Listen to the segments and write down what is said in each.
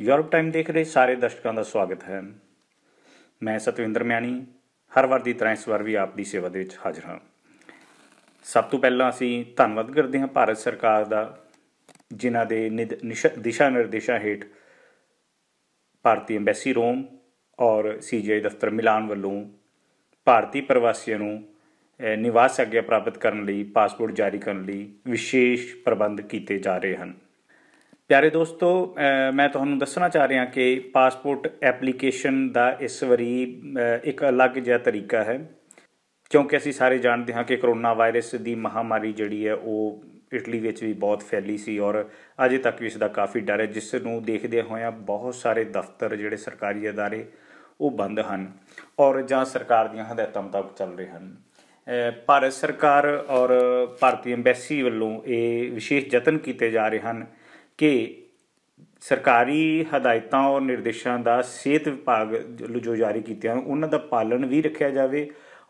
Europe time ਦੇਖ ਰਹੇ ਸਾਰੇ ਦਰਸ਼ਕਾਂ ਦਾ ਸਵਾਗਤ ਹੈ ਮੈਂ ਸਤਵਿੰਦਰ ਮਿਆਣੀ ਹਰ ਵਾਰ ਦੀ ਤਰ੍ਹਾਂ ਇਸ ਵਾਰ ਵੀ ਆਪ ਦੀ ਸੇਵਾ ਦੇ ਵਿੱਚ ਹਾਜ਼ਰ ਹਾਂ ਸਭ ਤੋਂ ਪਹਿਲਾਂ ਅਸੀਂ ਧੰਨਵਾਦ ਕਰਦੇ ਹਾਂ ਭਾਰਤ ਸਰਕਾਰ ਦਾ ਜਿਨ੍ਹਾਂ ਦੇ ਦਿਸ਼ਾ ਨਿਰਦੇਸ਼ਾਂ ਹੇਠ ਭਾਰਤੀ ਐਮਬੈਸੀ ਰੋਮ ਔਰ ਸੀਜੀਆਈ ਦਫ਼ਤਰ ਮਿਲਾਨ ਵੱਲੋਂ ਭਾਰਤੀ ਪ੍ਰਵਾਸੀਆਂ ਨੂੰ ਨਿਵਾਸ ਆਗਿਆ ਪ੍ਰਾਪਤ ਕਰਨ ਲਈ ਪਾਸਪੋਰਟ ਜਾਰੀ ਕਰਨ ਲਈ ਵਿਸ਼ੇਸ਼ ਪ੍ਰਬੰਧ ਕੀਤੇ ਜਾ ਰਹੇ ਹਨ ਪਿਆਰੇ ਦੋਸਤੋ ਮੈਂ ਤੁਹਾਨੂੰ ਦੱਸਣਾ ਚਾਹ ਰਿਹਾ ਕਿ ਪਾਸਪੋਰਟ ਐਪਲੀਕੇਸ਼ਨ ਦਾ ਇਸ ਵਾਰੀ ਇੱਕ ਅਲੱਗ ਜਿਹਾ ਤਰੀਕਾ ਹੈ ਕਿਉਂਕਿ ਅਸੀਂ ਸਾਰੇ ਜਾਣਦੇ ਹਾਂ ਕਿ ਕਰੋਨਾ ਵਾਇਰਸ ਦੀ ਮਹਾਮਾਰੀ ਜਿਹੜੀ ਹੈ ਉਹ ਇਟਲੀ ਵਿੱਚ ਵੀ ਬਹੁਤ ਫੈਲੀ ਸੀ ਔਰ ਅਜੇ ਤੱਕ ਵੀ ਇਸ ਦਾ ਕਾਫੀ ਡਰ ਹੈ ਜਿਸ ਨੂੰ ਦੇਖਦੇ ਆ ਬਹੁਤ ਸਾਰੇ ਦਫ਼ਤਰ ਜਿਹੜੇ ਸਰਕਾਰੀ ادارے ਉਹ ਬੰਦ ਹਨ ਔਰ ਜਾਂ ਸਰਕਾਰ ਦੀਆਂ ਹਦਾਇਤਾਂ ਮੁਤਾਬਕ ਚੱਲ ਰਹੇ ਹਨ ਭਾਰਤ ਸਰਕਾਰ ਔਰ ਭਾਰਤੀ ਐਮਬੈਸੀ ਵੱਲੋਂ ਇਹ ਵਿਸ਼ੇਸ਼ ਯਤਨ ਕੀਤੇ ਜਾ ਰਹੇ ਹਨ ਕਿ ਸਰਕਾਰੀ ਹਦਾਇਤਾਂ ਔਰ ਨਿਰਦੇਸ਼ਾਂ ਦਾ ਸਿਹਤ ਵਿਭਾਗ ਜੋ ਜਾਰੀ ਕੀਤੇ ਹਨ ਉਹਨਾਂ ਦਾ ਪਾਲਣ ਵੀ ਰੱਖਿਆ ਜਾਵੇ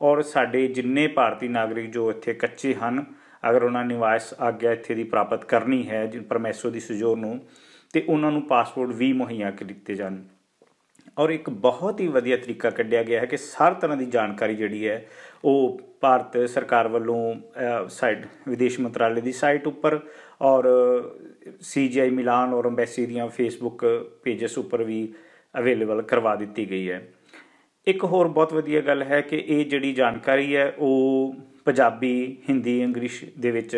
ਔਰ ਸਾਡੇ ਜਿੰਨੇ ਭਾਰਤੀ ਨਾਗਰਿਕ ਜੋ ਇੱਥੇ ਕੱਚੇ ਹਨ ਅਗਰ ਉਹਨਾਂ ਨਿਵਾਸ ਆਗਿਆ ਇੱਥੇ ਦੀ ਪ੍ਰਾਪਤ ਕਰਨੀ ਹੈ ਜਿਨ ਪਰਮੇਸ਼ਰ ਦੀ ਸੁਜੋਰ ਨੂੰ ਤੇ ਉਹਨਾਂ ਨੂੰ ਪਾਸਪੋਰਟ ਵੀ ਮੁਹੱਈਆ ਕੀਤੇ ਜਾਣ ਔਰ ਇੱਕ ਬਹੁਤ ਹੀ ਵਧੀਆ ਤਰੀਕਾ ਕੱਢਿਆ ਗਿਆ ਹੈ ਕਿ ਸਾਰ ਤਰ੍ਹਾਂ ਦੀ ਜਾਣਕਾਰੀ ਜਿਹੜੀ ਹੈ ਉਹ ਭਾਰਤ ਸਰਕਾਰ ਵੱਲੋਂ ਸਾਈਟ ਵਿਦੇਸ਼ ਮੰਤਰਾਲੇ ਦੀ ਸਾਈਟ ਉੱਪਰ ਔਰ ਸੀਜੀਆਈ ਮਿਲਾਨ ਔਰ ਐਮਬੈਸੀ ਦੀਆਂ ਫੇਸਬੁੱਕ ਪੇजेस ਉੱਪਰ ਵੀ ਅਵੇਲੇਬਲ ਕਰਵਾ ਦਿੱਤੀ ਗਈ ਹੈ ਇੱਕ ਹੋਰ ਬਹੁਤ ਵਧੀਆ ਗੱਲ ਹੈ ਕਿ ਇਹ ਜਿਹੜੀ ਜਾਣਕਾਰੀ ਹੈ ਉਹ ਪੰਜਾਬੀ ਹਿੰਦੀ ਇੰਗਲਿਸ਼ ਦੇ ਵਿੱਚ